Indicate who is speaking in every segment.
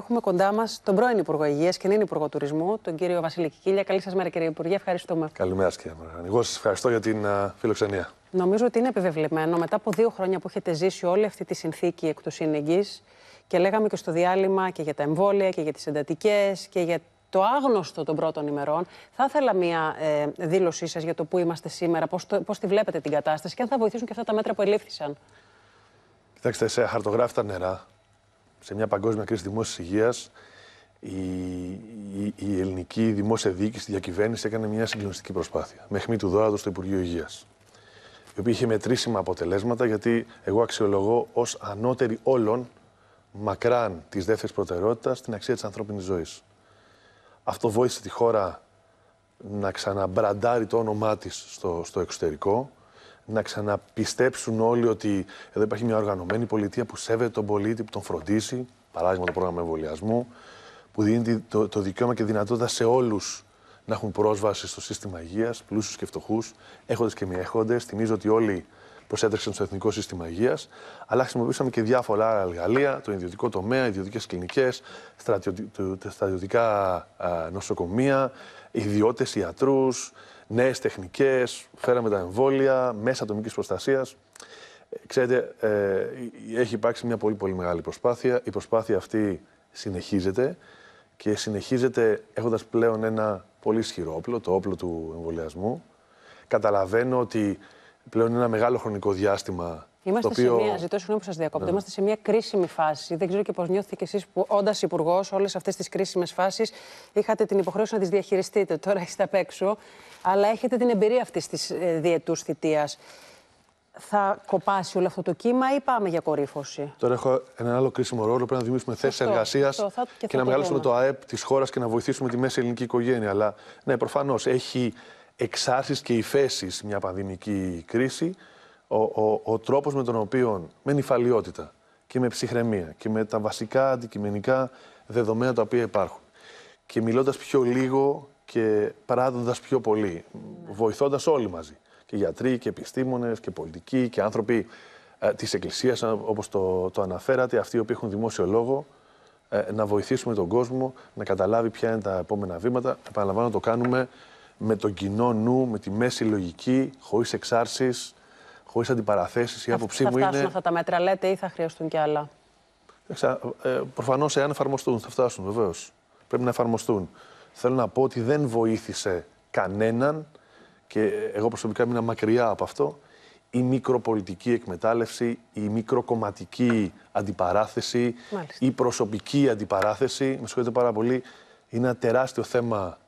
Speaker 1: Έχουμε κοντά μας τον πρώην Υπουργό Υγείας και νυν Υπουργό Τουρισμού, τον κύριο Βασίλη Κικίλια. Καλή σας μέρα, κύριε Υπουργέ. Ευχαριστούμε.
Speaker 2: Καλημέρα, κύριε Μαργάνη. Εγώ σας ευχαριστώ για την φιλοξενία.
Speaker 1: Νομίζω ότι είναι επιβεβλημένο μετά από δύο χρόνια που έχετε ζήσει όλη αυτή τη συνθήκη εκ του σύνεγγυς και λέγαμε και στο διάλειμμα και για τα εμβόλια και για τις εντατικές και για το άγνωστο των πρώτων ημερών. Θα ήθελα μία ε, δήλωσή σας για το που είμαστε σήμερα, πώς τη βλέπετε την κατάσταση και αν θα βοηθήσουν και αυτά τα μέτρα που ελήφθησαν.
Speaker 2: Κοιτάξτε, σε χαρτογράφητα νερά σε μια παγκόσμια κρίση δημόσιας υγείας, η, η, ελληνική δημόσια διοίκηση, η διακυβέρνηση έκανε μια συγκλονιστική προσπάθεια. Με χμή του δόρατος στο Υπουργείο Υγείας. Η οποία είχε μετρήσιμα αποτελέσματα, γιατί εγώ αξιολογώ ως ανώτερη όλων, μακράν της δεύτερης προτεραιότητας, την αξία της ανθρώπινης ζωής. Αυτό βοήθησε τη χώρα να ξαναμπραντάρει το όνομά της στο, στο εξωτερικό, να ξαναπιστέψουν όλοι ότι εδώ υπάρχει μια οργανωμένη πολιτεία που σέβεται τον πολίτη, που τον φροντίσει, παράδειγμα το πρόγραμμα εμβολιασμού, που δίνει το, το δικαίωμα και δυνατότητα σε όλους να έχουν πρόσβαση στο σύστημα υγείας, πλούσιους και φτωχούς, έχοντε και μη έχοντες. Θυμίζω ότι όλοι έτρεξαν στο Εθνικό Σύστημα Υγείας, αλλά χρησιμοποιήσαμε και διάφορα άλλα εργαλεία, το ιδιωτικό τομέα, ιδιωτικές κλινικές, στρατιωτικά νοσοκομεία, ιδιώτες ιατρούς, νέες τεχνικές, φέραμε τα εμβόλια, μέσα ατομικής προστασίας. Ε, ξέρετε, ε, έχει υπάρξει μια πολύ πολύ μεγάλη προσπάθεια. Η προσπάθεια αυτή συνεχίζεται και συνεχίζεται έχοντας πλέον ένα πολύ ισχυρό όπλο, το όπλο του εμβολιασμού. Καταλαβαίνω ότι πλέον ένα μεγάλο χρονικό διάστημα.
Speaker 1: Είμαστε οποίο... σε μια, ζητώ συγγνώμη που σας διακόπτω. Ναι. Είμαστε σε μια κρίσιμη φάση. Δεν ξέρω και πώς νιώθετε κι εσείς που, όντας υπουργός, όλες αυτές τις κρίσιμες φάσεις, είχατε την υποχρέωση να τις διαχειριστείτε. Τώρα είστε απ' έξω. Αλλά έχετε την εμπειρία αυτής της ε, διετούς θητείας. Θα κοπάσει όλο αυτό το κύμα ή πάμε για κορύφωση.
Speaker 2: Τώρα έχω έναν άλλο κρίσιμο ρόλο. Πρέπει να δημιουργήσουμε θέσεις εργασία και, να μεγαλώσουμε το ΑΕΠ της χώρας και να βοηθήσουμε τη μέση ελληνική οικογένεια. Αλλά ναι, προφανώς έχει εξάρσεις και υφέσεις μια πανδημική κρίση, ο, ο, τρόπος με τον οποίο με νυφαλιότητα και με ψυχραιμία και με τα βασικά αντικειμενικά δεδομένα τα οποία υπάρχουν και μιλώντας πιο λίγο και παράδοντας πιο πολύ, βοηθώντας όλοι μαζί και γιατροί και επιστήμονες και πολιτικοί και άνθρωποι ε, της Εκκλησίας ε, όπως το, το αναφέρατε, αυτοί οι οποίοι έχουν δημόσιο λόγο, ε, να βοηθήσουμε τον κόσμο να καταλάβει ποια είναι τα επόμενα βήματα. Επαναλαμβάνω, το κάνουμε με τον κοινό νου, με τη μέση λογική, χωρίς εξάρσεις, χωρίς αντιπαραθέσεις. Η άποψή μου είναι. Θα φτάσουν αυτά
Speaker 1: τα μέτρα, λέτε, ή θα χρειαστούν κι άλλα.
Speaker 2: Ε, Προφανώς, εάν εφαρμοστούν, θα φτάσουν, βεβαίως. Πρέπει να εφαρμοστούν. Θέλω να πω ότι δεν βοήθησε κανέναν και εγώ προσωπικά μείνα μακριά από αυτό η μικροπολιτική εκμετάλλευση, η μικροκομματική αντιπαράθεση, η προσωπική αντιπαράθεση. Με συγχωρείτε πάρα πολύ, είναι ένα τεράστιο θέμα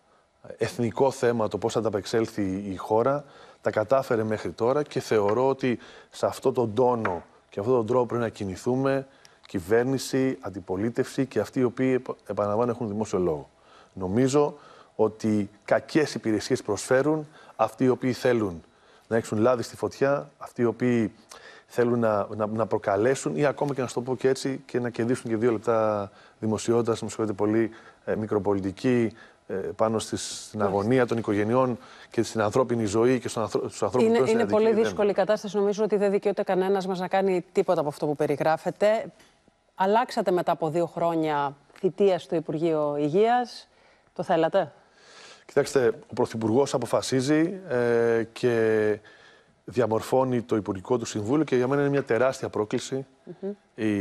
Speaker 2: εθνικό θέμα το πώς θα ανταπεξέλθει η χώρα. Τα κατάφερε μέχρι τώρα και θεωρώ ότι σε αυτό τον τόνο και αυτόν τον τρόπο πρέπει να κινηθούμε κυβέρνηση, αντιπολίτευση και αυτοί οι οποίοι, επαναλαμβάνω, έχουν δημόσιο λόγο. Νομίζω ότι κακές υπηρεσίες προσφέρουν αυτοί οι οποίοι θέλουν να έχουν λάδι στη φωτιά, αυτοί οι οποίοι θέλουν να, να, να, προκαλέσουν ή ακόμα και να σου το πω και έτσι και να κερδίσουν και δύο λεπτά δημοσιότητας, με συγχωρείτε πολύ, ε, μικροπολιτική ε, πάνω στις, στην αγωνία των οικογενειών και στην ανθρώπινη ζωή και στον στους ανθρώπους είναι, Είναι πολύ δύσκολη
Speaker 1: η κατάσταση. Νομίζω ότι δεν δικαιούται κανένας μας να κάνει τίποτα από αυτό που περιγράφεται. Αλλάξατε μετά από δύο χρόνια θητείας στο Υπουργείο Υγείας. Το θέλατε.
Speaker 2: Κοιτάξτε, ο Πρωθυπουργός αποφασίζει ε, και διαμορφώνει το Υπουργικό του Συμβούλιο και για μένα είναι μια τεράστια πρόκληση. η,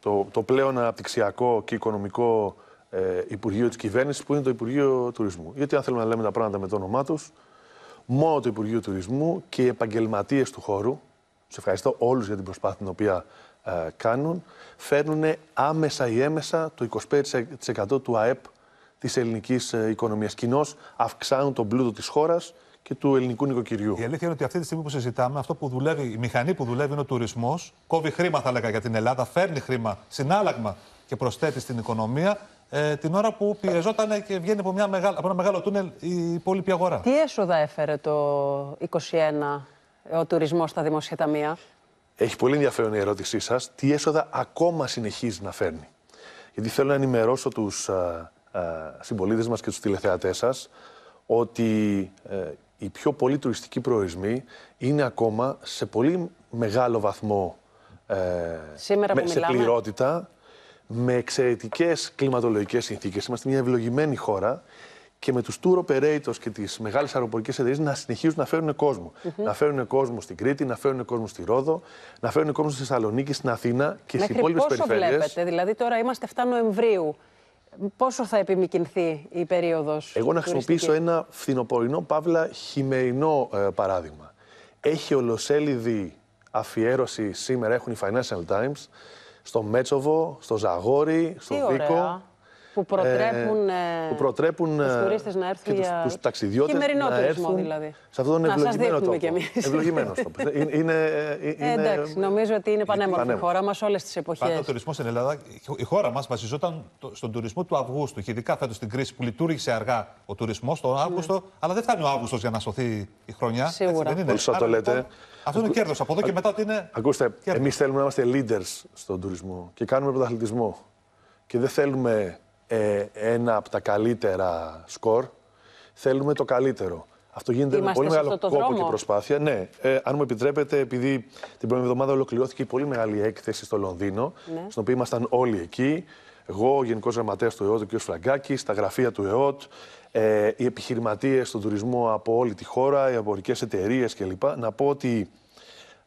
Speaker 2: το, το πλέον αναπτυξιακό και οικονομικό ε, Υπουργείο της Κυβέρνησης που είναι το Υπουργείο Τουρισμού. Γιατί αν θέλουμε να λέμε τα πράγματα με το όνομά τους, μόνο το Υπουργείο Τουρισμού και οι επαγγελματίες του χώρου, σε ευχαριστώ όλους για την προσπάθεια την οποία ε, κάνουν, φέρνουν άμεσα ή έμεσα το 25% του ΑΕΠ της ελληνικής ε, οικονομίας. Κοινώς αυξάνουν τον πλούτο της χώρας και του ελληνικού νοικοκυριού. Η αλήθεια είναι ότι
Speaker 3: αυτή τη στιγμή που συζητάμε, αυτό που δουλεύει, η μηχανή που δουλεύει είναι ο τουρισμός. Κόβει χρήμα, θα λέγα, για την Ελλάδα, φέρνει χρήμα, συνάλλαγμα και προσθέτει στην οικονομία. Ε, την ώρα που πιεζόταν και βγαίνει από, μια μεγάλη, από ένα μεγάλο τούνελ η υπόλοιπη αγορά.
Speaker 1: Τι έσοδα έφερε το 2021 ε, ο τουρισμός στα δημόσια ταμεία.
Speaker 2: Έχει πολύ ενδιαφέρον η ερώτησή σας. Τι έσοδα ακόμα συνεχίζει να φέρνει. Γιατί θέλω να ενημερώσω τους α, μα συμπολίτες μας και τους τηλεθεατές σας ότι ε, οι πιο πολλοί τουριστικοί προορισμοί είναι ακόμα σε πολύ μεγάλο βαθμό ε, σε πληρότητα με εξαιρετικές κλιματολογικές συνθήκες. Είμαστε μια ευλογημένη χώρα και με τους tour operators και τις μεγάλες αεροπορικές εταιρείες να συνεχίζουν να φέρουν Να φέρουν κόσμο στην Κρήτη, να φέρουν κόσμο στη Ρόδο, να φέρουν κόσμο στη Θεσσαλονίκη, στην Αθήνα και στις υπόλοιπε περιφέρειες. βλέπετε,
Speaker 1: δηλαδή τώρα είμαστε 7 Νοεμβρίου. Πόσο θα επιμηκυνθεί η περίοδος. Εγώ να χρησιμοποιήσω
Speaker 2: ένα φθινοπορεινό παύλα χειμερινό ε, παράδειγμα. Έχει ολοσέλιδη αφιέρωση σήμερα έχουν οι Financial Times στο Μέτσοβο, στο Ζαγόρι, στο Βίκο
Speaker 1: που προτρέπουν, ε, ε, που
Speaker 2: προτρέπουν τους ε, τουρίστες
Speaker 1: να έρθουν και για...
Speaker 2: να έρθουν δηλαδή. σε αυτόν τον ευλογημένο τόπο. εμείς. είναι, είναι, ε, ε εντάξει,
Speaker 1: νομίζω ότι είναι πανέμορφη η χώρα μας όλες τις εποχές. Πάντα ο
Speaker 3: τουρισμός στην Ελλάδα, η χώρα μας βασιζόταν στον τουρισμό του Αυγούστου και ειδικά φέτος στην κρίση που λειτουργήσε αργά ο τουρισμός τον Αύγουστο, ναι. αλλά δεν φτάνει ο Αύγουστος για να σωθεί η χρονιά. Σίγουρα. Έτσι, δεν είναι. Άρα, λοιπόν, Αυτό είναι κέρδος. Από εδώ και μετά ότι είναι.
Speaker 2: Ακούστε, εμείς θέλουμε να είμαστε leaders στον τουρισμό και κάνουμε πρωταθλητισμό. Και δεν θέλουμε ε, ένα από τα καλύτερα σκορ. Θέλουμε το καλύτερο. Αυτό γίνεται Είμαστε με πολύ μεγάλο κόπο και προσπάθεια. Ναι, ε, αν μου επιτρέπετε, επειδή την πρώτη εβδομάδα ολοκληρώθηκε η πολύ μεγάλη έκθεση στο Λονδίνο, ναι. στην οποία ήμασταν όλοι εκεί. Εγώ, ο Γενικός Γραμματέας του ΕΟΤ, ο κ. Φραγκάκης, τα γραφεία του ΕΟΤ, ε, οι επιχειρηματίες στον τουρισμό από όλη τη χώρα, οι εμπορικές εταιρείες κλπ. Να πω ότι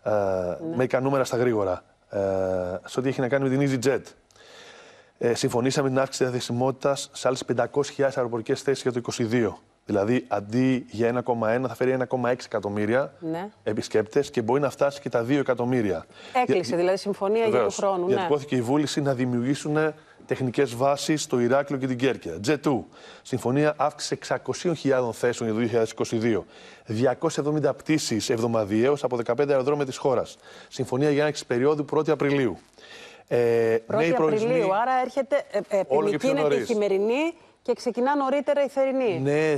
Speaker 2: ε, ναι. με ικανούμενα στα γρήγορα ε, σε ό,τι έχει να κάνει με την EasyJet ε, συμφωνήσαμε την αύξηση διαθεσιμότητας σε άλλες 500.000 αεροπορικές θέσεις για το 2022. Δηλαδή, αντί για 1,1 θα φέρει 1,6 εκατομμύρια ναι. επισκέπτες και μπορεί να φτάσει και τα 2 εκατομμύρια.
Speaker 1: Έκλεισε για... δηλαδή συμφωνία Βεβαίως, για του χρόνου. Ναι. Διατυπώθηκε
Speaker 2: η βούληση να δημιουργήσουν τεχνικές βάσεις στο Ηράκλειο και την Κέρκυρα. J2. Συμφωνία αύξηση 600.000 θέσεων για το 2022. 270 πτήσεις εβδομαδιαίως από 15 αεροδρόμια της χώρας. Συμφωνία για άνοιξη περίοδου 1η Απριλίου. Ε, Πρώτη Απριλίου,
Speaker 1: άρα έρχεται ε, ε επιμηκύνεται η χειμερινή και ξεκινά νωρίτερα η θερινή.
Speaker 2: Νέες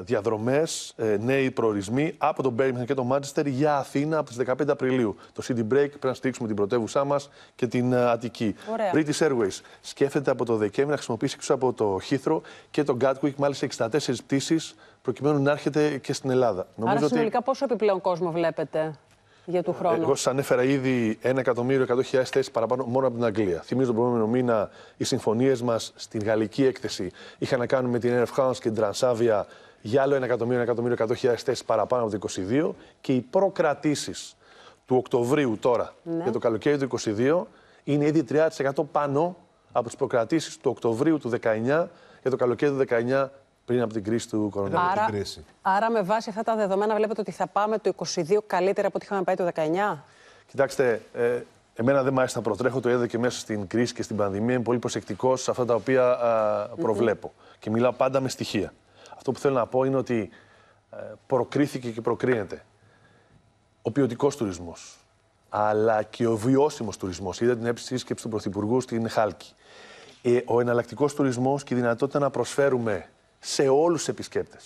Speaker 2: διαδρομές, ε, νέοι προορισμοί από τον Birmingham και τον Μάντσεστερ για Αθήνα από τις 15 Απριλίου. Το City Break πρέπει να στηρίξουμε την πρωτεύουσά μας και την ε, Αττική. Ωραία. British Airways σκέφτεται από το Δεκέμβρη να χρησιμοποιήσει εξού από το Heathrow και τον Gatwick μάλιστα 64 πτήσεις προκειμένου να έρχεται και στην Ελλάδα. Άρα Νομίζω συνολικά
Speaker 1: ότι... πόσο επιπλέον κόσμο βλέπετε για ε, Εγώ
Speaker 2: σας ανέφερα ήδη 1.100.000 θέσεις παραπάνω μόνο από την Αγγλία. Θυμίζω τον προηγούμενο μήνα οι συμφωνίες μας στην γαλλική έκθεση είχαν να κάνουν με την Air France και την Transavia για άλλο 1.100.000 θέσεις παραπάνω από το 2022 και οι προκρατήσεις του Οκτωβρίου τώρα για ναι. το καλοκαίρι του 2022 είναι ήδη 30% πάνω από τις προκρατήσεις του Οκτωβρίου του 19 για το καλοκαίρι του 19 πριν από την κρίση του κορονοϊού. Άρα, κρίση.
Speaker 1: άρα με βάση αυτά τα δεδομένα βλέπετε ότι θα πάμε το 22 καλύτερα από ό,τι είχαμε πάει το 19.
Speaker 2: Κοιτάξτε, ε, εμένα δεν μου προτρέχω, το είδα και μέσα στην κρίση και στην πανδημία. Είμαι πολύ προσεκτικός σε αυτά τα οποία προβλεπω Και μιλάω πάντα με στοιχεία. Αυτό που θέλω να πω είναι ότι ε, προκρίθηκε και προκρίνεται ο ποιοτικός τουρισμός, αλλά και ο βιώσιμος τουρισμός. Είδα την έψη σύσκεψη του Πρωθυπουργού στην Χάλκη. Ε, ο εναλλακτικός τουρισμός και η δυνατότητα να προσφέρουμε σε όλους τους επισκέπτες,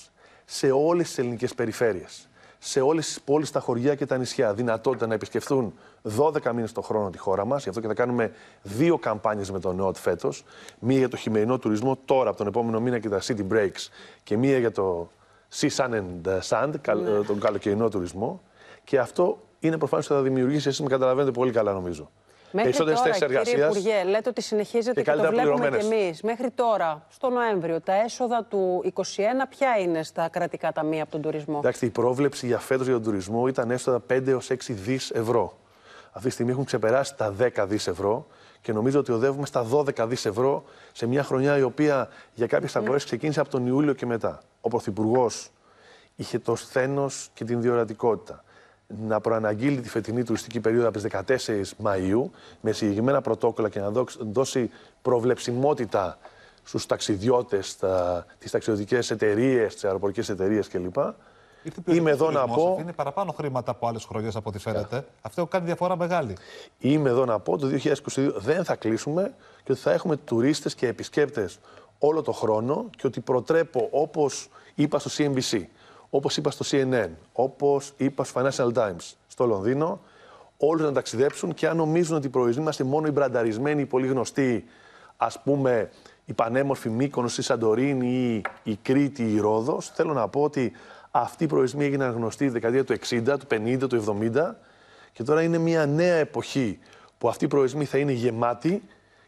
Speaker 2: σε όλες τις ελληνικές περιφέρειες, σε όλες τις πόλεις, τα χωριά και τα νησιά. Δυνατότητα να επισκεφθούν 12 μήνες το χρόνο τη χώρα μας. Γι' αυτό και θα κάνουμε δύο καμπάνιες με τον ΝΟΤ φέτος. Μία για το χειμερινό τουρισμό τώρα, από τον επόμενο μήνα και τα city breaks, και μία για το Sea Sun and Sand, ναι. τον καλοκαιρινό τουρισμό. Και αυτό είναι προφανώς ότι θα δημιουργήσει, εσεί με καταλαβαίνετε πολύ καλά νομίζω. Μέχρι τώρα, Κύριε Υπουργέ,
Speaker 1: λέτε ότι συνεχίζεται και, το βλέπουμε και εμείς. Μέχρι τώρα, στο Νοέμβριο, τα έσοδα του 2021 ποια είναι στα κρατικά ταμεία από τον τουρισμό.
Speaker 2: Εντάξει, η πρόβλεψη για φέτος για τον τουρισμό ήταν έσοδα 5 6 δις ευρώ. Αυτή τη στιγμή έχουν ξεπεράσει τα 10 δις ευρώ και νομίζω ότι οδεύουμε στα 12 δις ευρώ σε μια χρονιά η οποία για κάποιες mm. Ναι. αγορές ξεκίνησε από τον Ιούλιο και μετά. Ο Πρωθυπουργός είχε το σθένος και την διορατικότητα να προαναγγείλει τη φετινή τουριστική περίοδο από τις 14 Μαου με συγκεκριμένα πρωτόκολλα και να δώσει προβλεψιμότητα στους ταξιδιώτες, τις ταξιδιωτικές εταιρείες, τις αεροπορικές εταιρείες κλπ. Είμαι εδώ να πω. Είναι παραπάνω χρήματα από άλλες χρονιές από ό,τι φαίνεται. Αυτό κάνει διαφορά μεγάλη. Είμαι εδώ να πω το 2022 δεν θα κλείσουμε και ότι θα έχουμε τουρίστες και επισκέπτες όλο το χρόνο και ότι προτρέπω, όπως είπα στο CNBC, όπως είπα στο CNN, όπως είπα στο Financial Times στο Λονδίνο, όλους να ταξιδέψουν και αν νομίζουν ότι οι προορισμοί είμαστε μόνο οι μπρανταρισμένοι, οι πολύ γνωστοί, ας πούμε, η πανέμορφη Μύκονος, η Σαντορίνη ή η Κρήτη ή η Ρόδος, θέλω να πω ότι αυτοί οι προορισμοί έγιναν γνωστοί τη δεκαετία του 60, του 50, του 70 και τώρα είναι μια νέα εποχή που αυτοί οι προορισμοί θα είναι γεμάτοι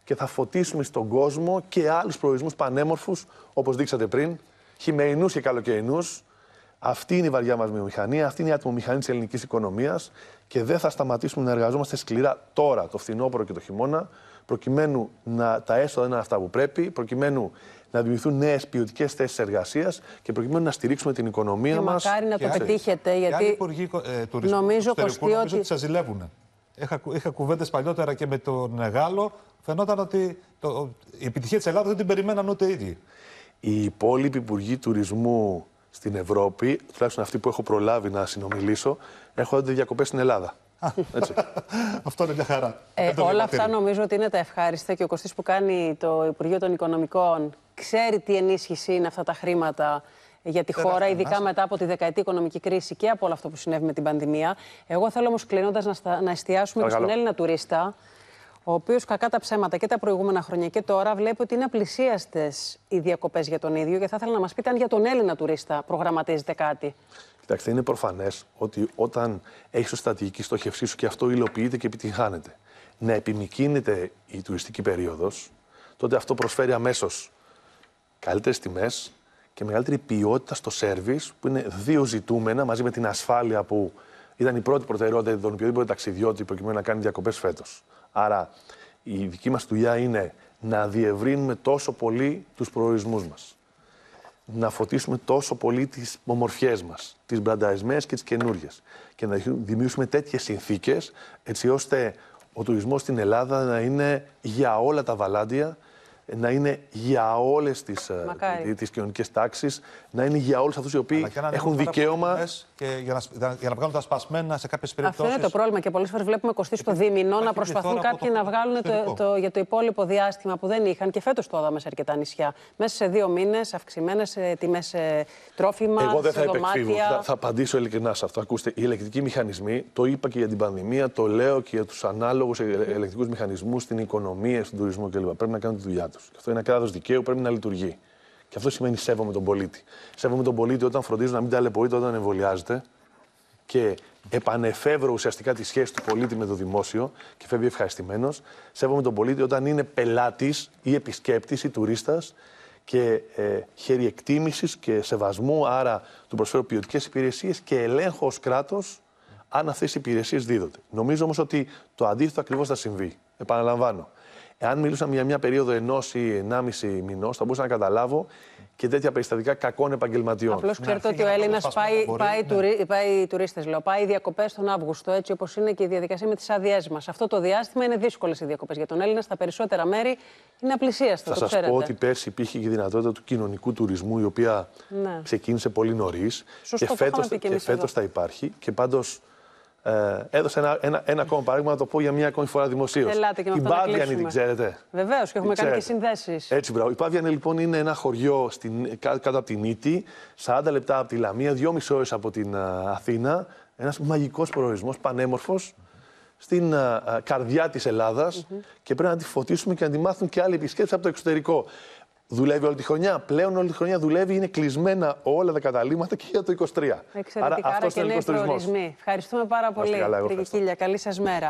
Speaker 2: και θα φωτίσουμε στον κόσμο και άλλους προορισμούς πανέμορφους, όπως δείξατε πριν, χειμερινούς και καλοκαιρινούς, αυτή είναι η βαριά μας βιομηχανία, αυτή είναι η ατμομηχανή της ελληνικής οικονομίας και δεν θα σταματήσουμε να εργαζόμαστε σκληρά τώρα, το φθινόπωρο και το χειμώνα, προκειμένου να τα έσοδα είναι αυτά που πρέπει, προκειμένου να δημιουργηθούν νέες ποιοτικές θέσεις εργασίας και προκειμένου να στηρίξουμε την οικονομία μας. Μακάρι να το
Speaker 1: πετύχετε, γιατί. Οι
Speaker 3: υπουργοί
Speaker 2: ε, τουρισμού νομίζω, ότι... ότι σας ζηλεύουν.
Speaker 3: Είχα, κουβέντες παλιότερα και με τον Γάλλο. Φαινόταν ότι
Speaker 2: η επιτυχία της Ελλάδας δεν την περιμέναν ούτε οι ίδιοι. Οι υπόλοιποι υπουργοί τουρισμού στην Ευρώπη, τουλάχιστον αυτή που έχω προλάβει να συνομιλήσω, έχω δει διακοπές στην Ελλάδα. Έτσι.
Speaker 3: Αυτό είναι μια χαρά.
Speaker 1: Ε, όλα αυτά νομίζω ότι είναι τα ευχάριστα και ο Κωστής που κάνει το Υπουργείο των Οικονομικών ξέρει τι ενίσχυση είναι αυτά τα χρήματα για τη χώρα, ειδικά μετά από τη δεκαετή οικονομική κρίση και από όλο αυτό που συνέβη με την πανδημία. Εγώ θέλω όμως κλείνοντας να, εστιάσουμε και στον Έλληνα τουρίστα, ο οποίος κακά τα ψέματα και τα προηγούμενα χρόνια και τώρα βλέπει ότι είναι απλησίαστε οι διακοπές για τον ίδιο. Και θα ήθελα να μας πείτε αν για τον Έλληνα τουρίστα προγραμματίζεται κάτι.
Speaker 2: Κοιτάξτε, είναι προφανές ότι όταν έχεις το στρατηγική στόχευσή σου και αυτό υλοποιείται και επιτυγχάνεται, να επιμηκύνεται η τουριστική περίοδος, τότε αυτό προσφέρει αμέσως καλύτερες τιμές και μεγαλύτερη ποιότητα στο σερβι, που είναι δύο ζητούμενα μαζί με την ασφάλεια που ήταν η πρώτη προτεραιότητα των οποιοδήποτε ταξιδιώτη προκειμένου να κάνει διακοπές φέτος. Άρα η δική μας δουλειά είναι να διευρύνουμε τόσο πολύ τους προορισμούς μας. Να φωτίσουμε τόσο πολύ τις ομορφιές μας, τις μπρανταρισμένες και τις καινούριες. Και να δημιουργήσουμε τέτοιες συνθήκες έτσι ώστε ο τουρισμός στην Ελλάδα να είναι για όλα τα βαλάντια να είναι για όλες τις τις ε, κοινωνικές τάξεις, να είναι για όλους αυτούς οι οποίοι
Speaker 3: έχουν δικαίωμα. Και για, να, για να βγάλουν τα σπασμένα σε κάποιες
Speaker 2: περιπτώσει. Αυτό είναι
Speaker 1: το πρόβλημα. Και πολλές φορές βλέπουμε κοστί στο δίμηνο να προσπαθούν κάποιοι το... να βγάλουν το, το, για το υπόλοιπο διάστημα που δεν είχαν. Και φέτος το είδαμε σε αρκετά νησιά. Μέσα σε δύο μήνες αυξημένες ε, τιμές τρόφιμα, Εγώ δεν θα επεκφύγω. Θα, θα
Speaker 2: απαντήσω ειλικρινά σε αυτό. Ακούστε, οι ελεκτικοί μηχανισμοί, το είπα και για την πανδημία, το λέω και για τους ανάλογους ε, ελεκτικούς μηχανισμούς στην οικονομία, στον τουρισμό κλπ. Πρέπει να κάνουν τη δουλειά τους κράτος. Και αυτό είναι ένα κράτος δικαίου, πρέπει να λειτουργεί. Και αυτό σημαίνει σέβομαι τον πολίτη. Σέβομαι τον πολίτη όταν φροντίζω να μην ταλαιπωρείται όταν εμβολιάζεται και επανεφεύρω ουσιαστικά τη σχέση του πολίτη με το δημόσιο και φεύγει ευχαριστημένος. Σέβομαι τον πολίτη όταν είναι πελάτης ή επισκέπτης ή τουρίστας και ε, χέρι εκτίμησης και σεβασμού. Άρα του προσφέρω ποιοτικές υπηρεσίες και ελέγχω ως κράτος αν αυτές οι υπηρεσίες δίδονται. Νομίζω όμως ότι το αντίθετο ακριβώς θα συμβεί. Επαναλαμβάνω. Εάν μιλούσαμε για μια περίοδο ενός ή ενάμιση μηνός, θα μπορούσα να καταλάβω και τέτοια περιστατικά κακών επαγγελματιών. Απλώς ξέρετε ότι ο Έλληνα πάει, πάει,
Speaker 1: ναι. πάει τουρίστες, λέω. Πάει διακοπές τον Αύγουστο, έτσι όπως είναι και η διαδικασία με τις άδειές μας. Αυτό το διάστημα είναι δύσκολες οι διακοπές για τον Έλληνα. Στα περισσότερα μέρη είναι απλησίαστα. Θα σα πω ότι
Speaker 2: πέρσι υπήρχε και η δυνατότητα του κοινωνικού τουρισμού, η οποία ναι. ξεκίνησε πολύ νωρίς. Και φέτο θα υπάρχει. Και πάντως ε, έδωσα ένα, ένα, ένα ακόμα παράδειγμα να το πω για μια ακόμη φορά δημοσίως. Η Πάβιανη την ξέρετε.
Speaker 1: Βεβαίως και έχουμε κάνει και συνδέσεις.
Speaker 2: Έτσι, μπράβο. Η Πάβιανη λοιπόν είναι ένα χωριό στην, κάτω από την Ήτη, 40 λεπτά από τη Λαμία, 2,5 ώρες από την Αθήνα. Ένας μαγικός προορισμός, πανέμορφος, στην καρδιά της ελλαδα και πρέπει να τη φωτίσουμε και να τη μάθουν και άλλοι επισκέπτες από το εξωτερικό δουλεύει όλη τη χρονιά. Πλέον όλη τη χρονιά δουλεύει, είναι κλεισμένα όλα τα καταλήμματα και για το 23. Εξαιρετικά, Άρα, άρα και
Speaker 1: Ευχαριστούμε πάρα πολύ, κύριε Καλή σας μέρα.